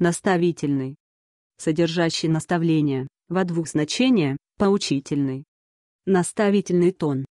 наставительный, содержащий наставление, во двух значения, поучительный. Наставительный тон